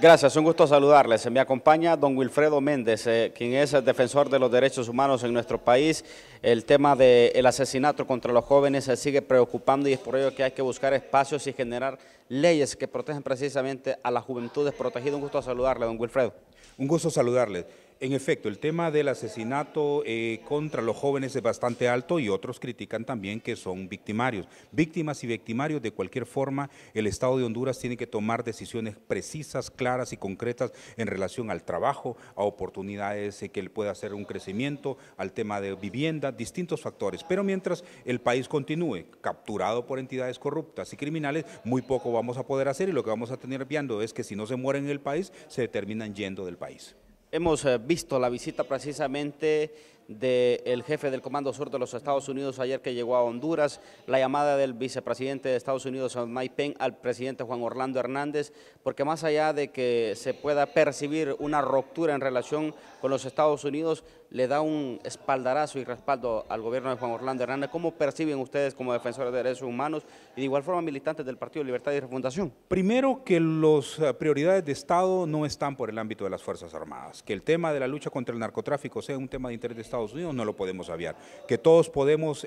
Gracias, un gusto saludarles. Me acompaña don Wilfredo Méndez, eh, quien es el defensor de los derechos humanos en nuestro país. El tema del asesinato contra los jóvenes se sigue preocupando y es por ello que hay que buscar espacios y generar leyes que protegen precisamente a la juventud desprotegida. Un gusto saludarle, don Wilfredo. Un gusto saludarle. En efecto, el tema del asesinato eh, contra los jóvenes es bastante alto y otros critican también que son victimarios. Víctimas y victimarios, de cualquier forma, el Estado de Honduras tiene que tomar decisiones precisas, claras y concretas en relación al trabajo, a oportunidades eh, que él pueda hacer un crecimiento, al tema de vivienda, distintos factores. Pero mientras el país continúe capturado por entidades corruptas y criminales, muy poco vamos a poder hacer y lo que vamos a tener viendo es que si no se mueren en el país, se terminan yendo del país. Hemos eh, visto la visita precisamente del jefe del Comando Sur de los Estados Unidos ayer que llegó a Honduras, la llamada del vicepresidente de Estados Unidos, Mike Pence, al presidente Juan Orlando Hernández, porque más allá de que se pueda percibir una ruptura en relación con los Estados Unidos, le da un espaldarazo y respaldo al gobierno de Juan Orlando Hernández. ¿Cómo perciben ustedes como defensores de derechos humanos y de igual forma militantes del Partido Libertad y Refundación? Primero, que las eh, prioridades de Estado no están por el ámbito de las Fuerzas Armadas, que el tema de la lucha contra el narcotráfico sea un tema de interés de Estado Estados Unidos no lo podemos aviar. Que todos podemos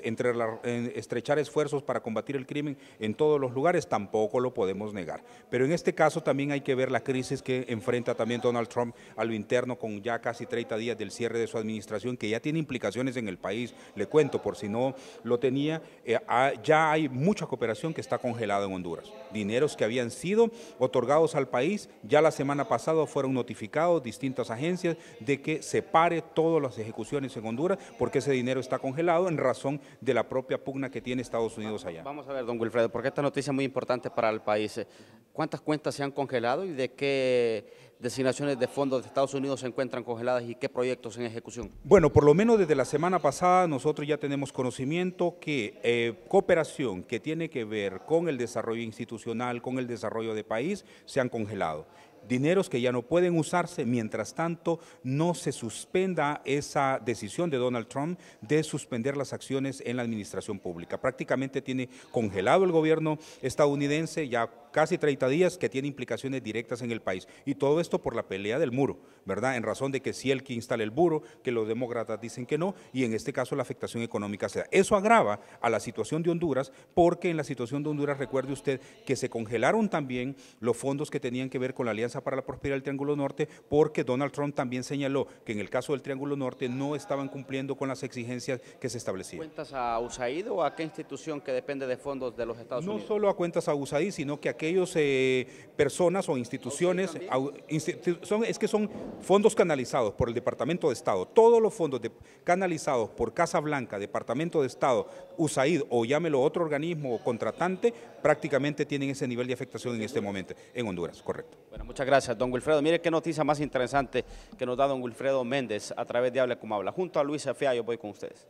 estrechar esfuerzos para combatir el crimen en todos los lugares, tampoco lo podemos negar. Pero en este caso también hay que ver la crisis que enfrenta también Donald Trump a lo interno con ya casi 30 días del cierre de su administración, que ya tiene implicaciones en el país. Le cuento, por si no lo tenía, eh, ya hay mucha cooperación que está congelada en Honduras. Dineros que habían sido otorgados al país, ya la semana pasada fueron notificados distintas agencias de que se pare todas las ejecuciones en Honduras, porque ese dinero está congelado en razón de la propia pugna que tiene Estados Unidos allá. Vamos a ver, don Wilfredo, porque esta noticia es muy importante para el país. ¿Cuántas cuentas se han congelado y de qué designaciones de fondos de Estados Unidos se encuentran congeladas y qué proyectos en ejecución? Bueno, por lo menos desde la semana pasada nosotros ya tenemos conocimiento que eh, cooperación que tiene que ver con el desarrollo institucional, con el desarrollo de país, se han congelado dineros que ya no pueden usarse mientras tanto no se suspenda esa decisión de Donald Trump de suspender las acciones en la administración pública. Prácticamente tiene congelado el gobierno estadounidense, ya casi 30 días que tiene implicaciones directas en el país. Y todo esto por la pelea del muro, ¿verdad? En razón de que si sí el que instala el muro, que los demócratas dicen que no, y en este caso la afectación económica se da. Eso agrava a la situación de Honduras, porque en la situación de Honduras, recuerde usted que se congelaron también los fondos que tenían que ver con la Alianza para la Prosperidad del Triángulo Norte, porque Donald Trump también señaló que en el caso del Triángulo Norte no estaban cumpliendo con las exigencias que se establecían. ¿Cuentas a USAID o a qué institución que depende de fondos de los Estados Unidos? No solo a cuentas a USAID, sino que a qué ellos, eh, personas o instituciones, es que son fondos canalizados por el Departamento de Estado, todos los fondos canalizados por Casa Blanca, Departamento de Estado, USAID o llámelo otro organismo o contratante, prácticamente tienen ese nivel de afectación en este momento, en Honduras, correcto. Bueno, muchas gracias, don Wilfredo. Mire qué noticia más interesante que nos da don Wilfredo Méndez a través de Habla como Habla. Junto a Luis Fea, yo voy con ustedes.